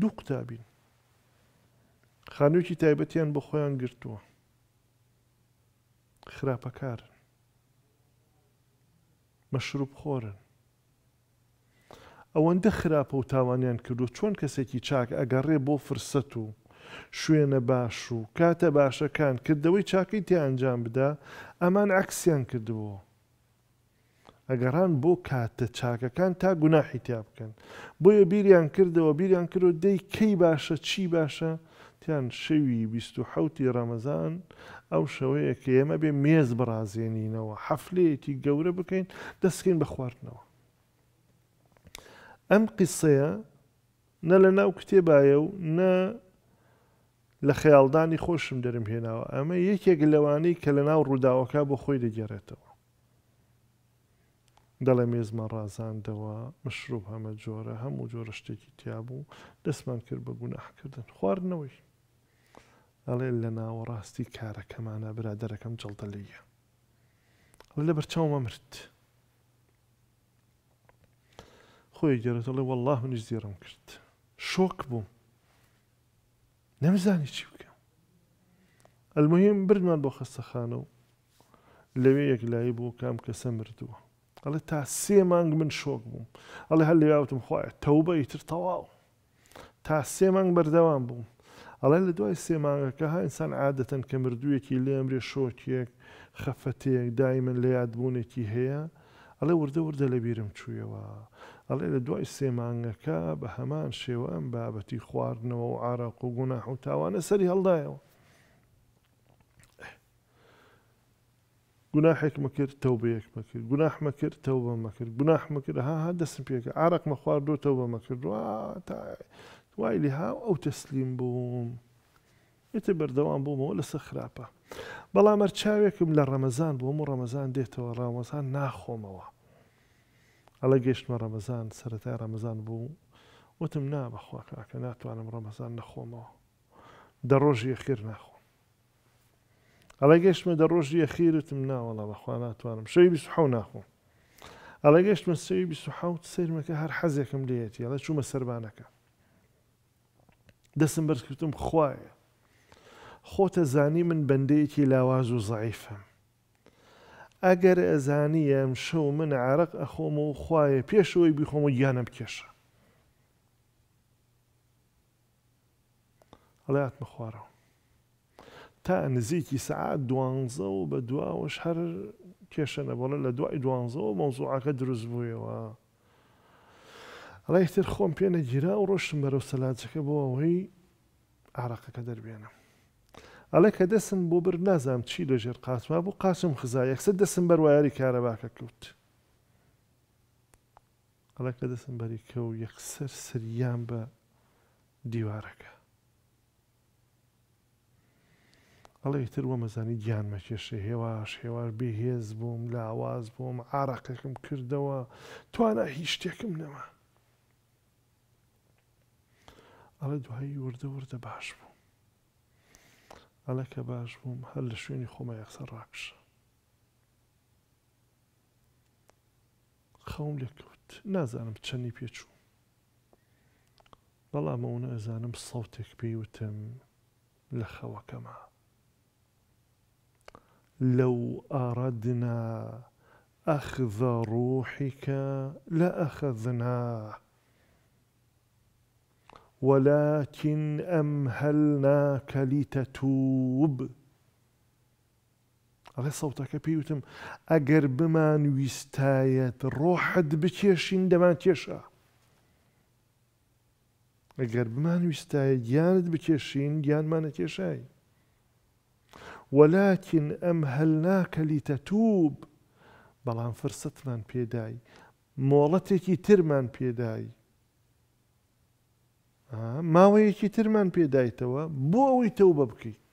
دوو قوتابین خانوویکی تایبەتیان بە خۆیان گرتووە خراپەکارن مەشروب خۆرن ئەوەندە خراپە و تاوانیان کردو چۆن کەسێکی چاک ئەگەڕێ بۆ فرسەت و شوێنە باش و کاتە باشەکان کردەوەی چاکەی تێ ئەنجام بدا ئەمان عکسیان کردبووە ئەگەڕان بۆ کاتە چاکەکان تا گوناحی تیا بکەن بۆیە بیریان کردەوە بیریان کردەوە دەی کەی باشە چی باشە تیان شەوی 1970 ڕەمەزان ئەو شەوەیە کە ئێمە بێ مێز بڕازێنینەوە حەفلەیەکی گەورە بکەین دەستکەین بە خواردنەوە ئەم قسەیە نە لە ناو کتێبایە و نە لە خەیاڵدانی خۆشم دەرم هێناوە ئەمە یەکێک لەوانەی کە لە ناو ڕووداوەکە بۆ خۆی دەگەڕێتەوە دەڵێ مێزمە ڕازاندەوە مشروب هەمە جۆرە هەموو جۆرە شتێکی تیابوو دەستمان کرد بە گوناحکردن خواردنەوەی ئەڵێ لە ناوەڕاستی کارەکەمانە برادەرەکەم جڵدەلیە لە بەرچاومە مرد خۆی گەرەتەڵێ والله منیش زیێڕم کرد شۆک بووم نەمزانی چی بکەم ئەلمهم بردمان بۆ خەستەخانە و لەوێ یەکلایی بوو کام کەسە مردووە ئەڵێ تا سێ مانگ من شۆک بووم ئەڵێ هەر لێوتم خخوایە تەوبە ئیتر تەواو تا سێ مانگ بەردەوام بووم ئەڵێ لە دوای سێ مانگەکە ها ئینسان عادەتەن کە مردوویەکی لێمرێ شۆکیەک خەفەتەیەک دایمن لە یادبوونێکی هەیە ئەڵێ وردە وردە لە بیرم چوویەوە ئەڵێ لە دوای سێ مانگەکە بە هەمان شێوە ئەم بابەتی خواردنەوە و عراق و گوناح و تاوانە سەری هەڵدایەوە گوناحێک توبة تەوبەیەک مەکرد گوناح مەکرد توبة مەکرد گوناح مەکرد ها ها دەستم عرق مخوار دو توبة تەوبە مەکرد وای لێ ها أو بوم ئەو تەسلیم بووم ئێتە بەردەوام بوومەوە لەسە خراپە بەڵامەر چاوێکم لە رمضان بۆم و ڕەمەزان دێتەوە ڕامەزان ناخۆمەوە ئەڵە گەشتمە ڕەمەزان سەتای ڕەمەزان بوو وتم نا بەخواکەکە ناتوانم ڕەمەزان نەخۆمەوە دە ڕۆژی خێر ناخۆ ئەڵێ گەشتمە دە ڕۆژی ئەخیرتم ناوەڵە بەخوا ناتوانم شەوی ح ناخۆم ئەڵێ گەشتمە سەوی ح سرمەکە هەر حەزێکم لێتی ئەڵە چوومە سەربانەکە دەسم بەرزکردم خوایە خۆتە زانی من بەندەیەکی لاواز و زعیفم ئەگەر ئەزانیم شەو من عرق ئەخۆمە و خوایە پێشەوەی بیخۆم و یانە بکێشە ئەڵێ هاتمە خوارەوە تا نزیکی سعات دوانزە و بە دواوەش هەر کێشەنە بۆڵە لە دوای دوانزەوە مەوزوعەکە دروست بوویەوە ڕێتر خۆم پێنە گیرا و ڕۆشتم بەرەو سەلاجەکە بۆ ئەوەی عراقەکە دەربێنم ئەلە کە دەسم بۆ بر نازام چی لەژێر قاسما بوو قاسم خزای یەکسە دەسم بەروایاری کارەباکە کەوت ئەلە کە دەسم بەری کە و یەکسەر سریان بە دیوارەکە بەڵێ تر وەمەزانی گیانمەکێشێ هێواش هێوار بێهێز بووم لە ئاواز بووم عراقەکەم کردەوە توانە هیچ شتێکم نەما ئەڵە دوایی وردەوردە باش بوو ئەلە کە باش بووم هەر لە شوێنی خۆمە یەخسە ڕاکش خەوم لێکوت نازانم چەندی پێچوو بەڵام ئەوە ئەزانم سەوتێک پێیوتم لە خەوەکەمە لو أردنا أخذ روحك لأخذناه ولكن أمهلناك لتتوب صوتك بيوتم پێوتم ئەگەر نوستايت ویستایەت ڕۆحت بکێشین تيشا کێشە ئەگەر نوستايت ویستایە گیانت بکێشین ما کێشایی ولكن ئەم هەلناکە لیتەتوب بەڵام فرستمان پێدای مۆڵەتێکی ترمان پێدای ماوەیەکی ترمان پێدایتەوە بۆ ئەوەی تەوبە بکەیت